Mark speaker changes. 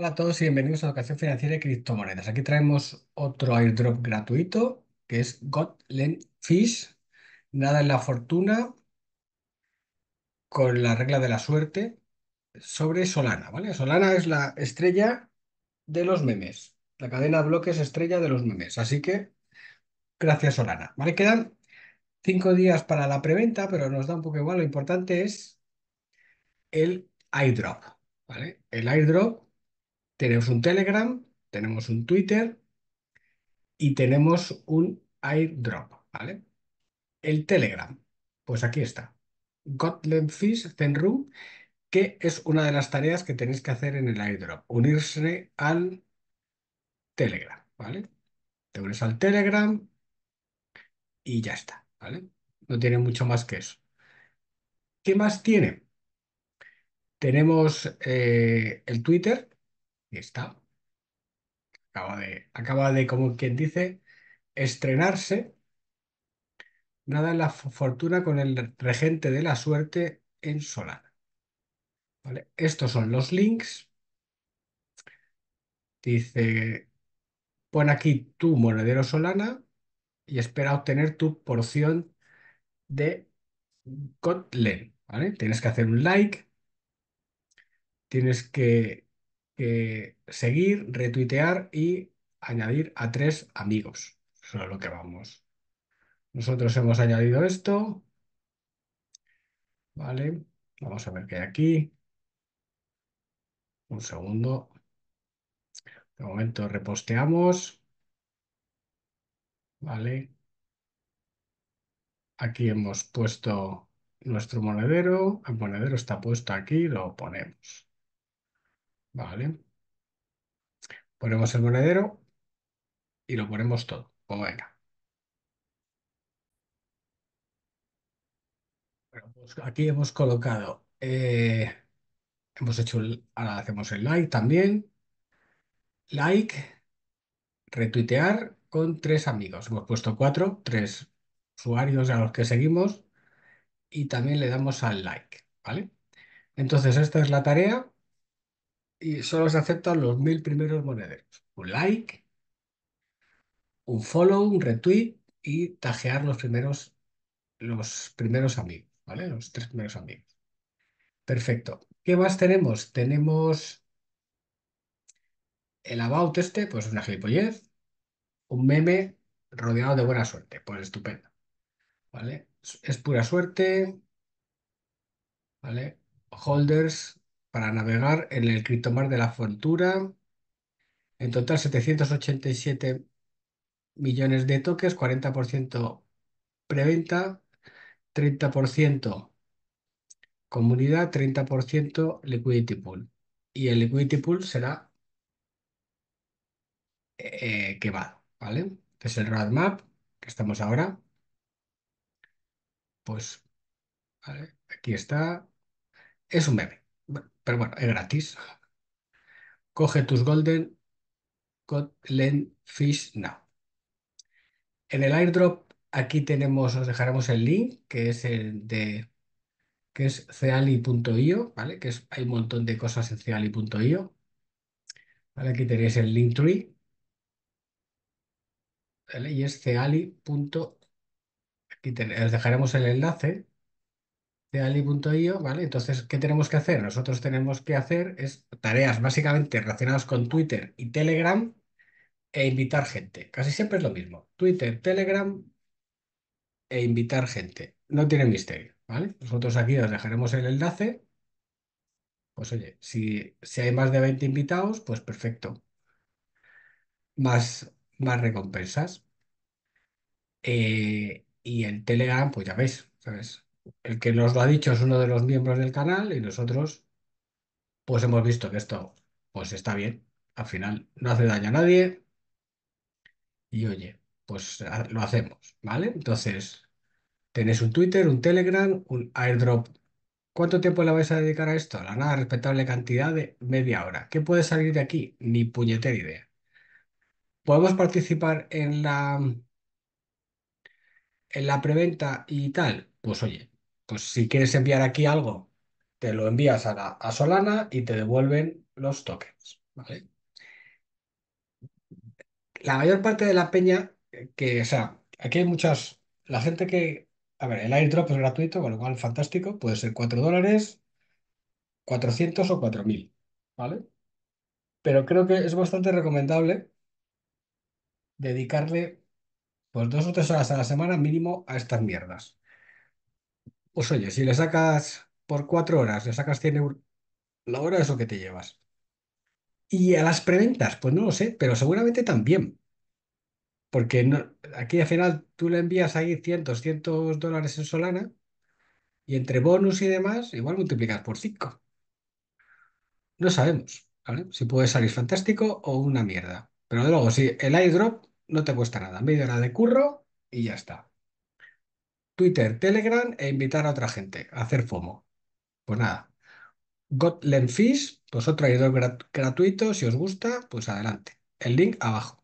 Speaker 1: Hola a todos y bienvenidos a Educación Financiera y Criptomonedas. Aquí traemos otro airdrop gratuito que es Gotland Fish. Nada en la fortuna con la regla de la suerte sobre Solana. ¿vale? Solana es la estrella de los memes, la cadena de bloques estrella de los memes. Así que gracias Solana. ¿vale? Quedan cinco días para la preventa, pero nos da un poco igual. Lo importante es el airdrop. ¿vale? El airdrop tenemos un Telegram, tenemos un Twitter y tenemos un airdrop, ¿vale? El Telegram, pues aquí está. Gotland Zen Room, que es una de las tareas que tenéis que hacer en el airdrop, unirse al Telegram, ¿vale? Te unes al Telegram y ya está, ¿vale? No tiene mucho más que eso. ¿Qué más tiene? Tenemos eh, el Twitter, y está. Acaba de, acaba de, como quien dice, estrenarse. Nada en la fortuna con el regente de la suerte en Solana. ¿Vale? Estos son los links. Dice, pon aquí tu monedero Solana y espera obtener tu porción de Kotlin. Tienes que hacer un like, tienes que eh, seguir, retuitear y añadir a tres amigos. Eso es lo que vamos. Nosotros hemos añadido esto. Vale, vamos a ver qué hay aquí. Un segundo. De momento reposteamos. Vale. Aquí hemos puesto nuestro monedero. El monedero está puesto aquí, lo ponemos. Vale. Ponemos el monedero y lo ponemos todo. Pues venga. Pues aquí hemos colocado, eh, hemos hecho, ahora hacemos el like también. Like, retuitear con tres amigos. Hemos puesto cuatro, tres usuarios a los que seguimos y también le damos al like, ¿vale? Entonces, esta es la tarea y solo se aceptan los mil primeros monederos. Un like, un follow, un retweet y tajear los primeros, los primeros amigos, ¿vale? Los tres primeros amigos. Perfecto. ¿Qué más tenemos? Tenemos el about este, pues una gilipollez, un meme rodeado de buena suerte, pues estupendo. ¿Vale? Es pura suerte. ¿Vale? Holders, para navegar en el criptomar de la fortuna. En total, 787 millones de toques, 40% preventa, 30% comunidad, 30% liquidity pool. Y el liquidity pool será eh, que va, ¿vale? es el roadmap que estamos ahora. Pues, Aquí está. Es un meme. Pero bueno, es gratis. Coge tus Golden Fish Now. En el airdrop, aquí tenemos, os dejaremos el link, que es el de que es ceali.io, ¿vale? Que es, hay un montón de cosas en ceali.io. Aquí tenéis el link tree. Y es ceali.io, Aquí os dejaremos el enlace de Ali.io, ¿vale? Entonces, ¿qué tenemos que hacer? Nosotros tenemos que hacer es tareas básicamente relacionadas con Twitter y Telegram e invitar gente. Casi siempre es lo mismo. Twitter, Telegram e invitar gente. No tiene misterio, ¿vale? Nosotros aquí os dejaremos el enlace. Pues oye, si, si hay más de 20 invitados, pues perfecto. Más, más recompensas. Eh, y en Telegram, pues ya veis, ¿sabes? el que nos lo ha dicho es uno de los miembros del canal y nosotros pues hemos visto que esto pues está bien. Al final no hace daño a nadie y oye, pues ah, lo hacemos, ¿vale? Entonces, tenéis un Twitter, un Telegram, un airdrop. ¿Cuánto tiempo le vais a dedicar a esto? La nada respetable cantidad de media hora. ¿Qué puede salir de aquí? Ni puñetera idea. ¿Podemos participar en la en la preventa y tal? Pues oye, pues si quieres enviar aquí algo, te lo envías a, Solana y te devuelven los tokens. ¿vale? La mayor parte de la peña, eh, que, o sea, aquí hay muchas, la gente que, a ver, el airdrop es gratuito, con lo cual fantástico, puede ser 4 dólares, 400 o 4000, ¿vale? Pero creo que es bastante recomendable dedicarle pues dos o tres horas a la semana mínimo a estas mierdas. Pues oye, si le sacas por cuatro horas, le sacas 100 euros la hora, es lo que te llevas. Y a las preventas, pues no lo sé, pero seguramente también. Porque aquí al final tú le envías ahí cientos cientos dólares en Solana y entre bonus y demás, igual multiplicas por cinco. No sabemos, Si puede salir fantástico o una mierda. Pero luego, si el airdrop no te cuesta nada, media hora de curro y ya está. Twitter, Telegram e invitar a otra gente a hacer FOMO. Pues nada. Gotland Fish, pues otro traidor gratuito, si os gusta, pues adelante. El link abajo.